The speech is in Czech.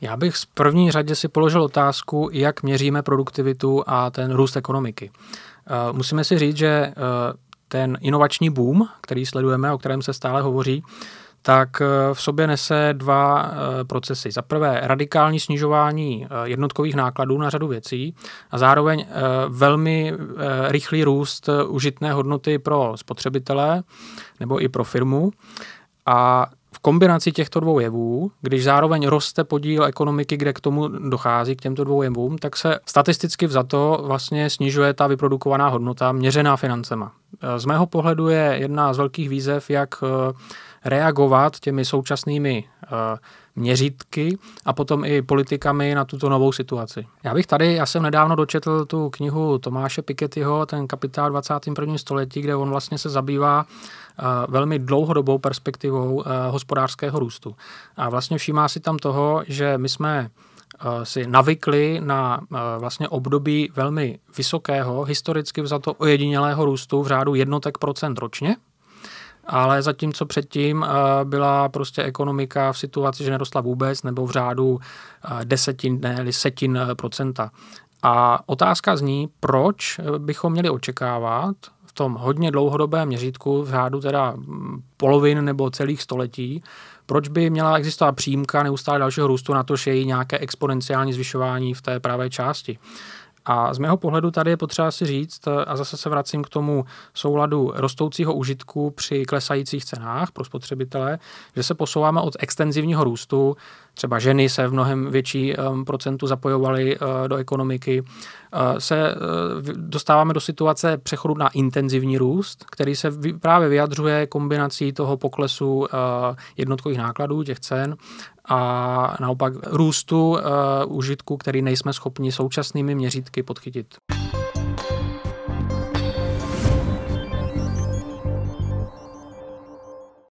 Já bych v první řadě si položil otázku, jak měříme produktivitu a ten růst ekonomiky. Eh, musíme si říct, že eh, ten inovační boom, který sledujeme, o kterém se stále hovoří, tak eh, v sobě nese dva procesy. Za prvé radikální snižování jednotkových nákladů na řadu věcí a zároveň velmi rychlý růst užitné hodnoty pro spotřebitele nebo i pro firmu. A v kombinaci těchto dvou jevů, když zároveň roste podíl ekonomiky, kde k tomu dochází, k těmto dvou jevům, tak se statisticky vzato vlastně snižuje ta vyprodukovaná hodnota měřená financema. Z mého pohledu je jedna z velkých výzev, jak eh, reagovat těmi současnými eh, měřítky a potom i politikami na tuto novou situaci. Já bych tady, já jsem nedávno dočetl tu knihu Tomáše Pikettyho, ten kapitál 21. století, kde on vlastně se zabývá eh, velmi dlouhodobou perspektivou eh, hospodářského růstu. A vlastně všímá si tam toho, že my jsme si navykli na vlastně období velmi vysokého, historicky vzato ojedinělého růstu v řádu jednotek procent ročně, ale zatímco předtím eh, byla prostě ekonomika v situaci, že nerostla vůbec nebo v řádu eh, desetin, ne, setin eh, procenta. A otázka zní, proč bychom měli očekávat v tom hodně dlouhodobém měřítku, v řádu teda mm, polovin nebo celých století, proč by měla existovat přímka neustále dalšího růstu na to, že je nějaké exponenciální zvyšování v té pravé části. A z mého pohledu tady je potřeba si říct, eh, a zase se vracím k tomu souladu rostoucího užitku při klesajících cenách pro spotřebitele, že se posouváme od extenzivního růstu třeba ženy se v mnohem větší um, procentu zapojovaly uh, do ekonomiky, uh, se uh, dostáváme do situace přechodu na intenzivní růst, který se právě vyjadřuje kombinací toho poklesu jednotkových nákladů, těch cen, a naopak růstu užitku, který nejsme schopni současnými měřítky podchytit.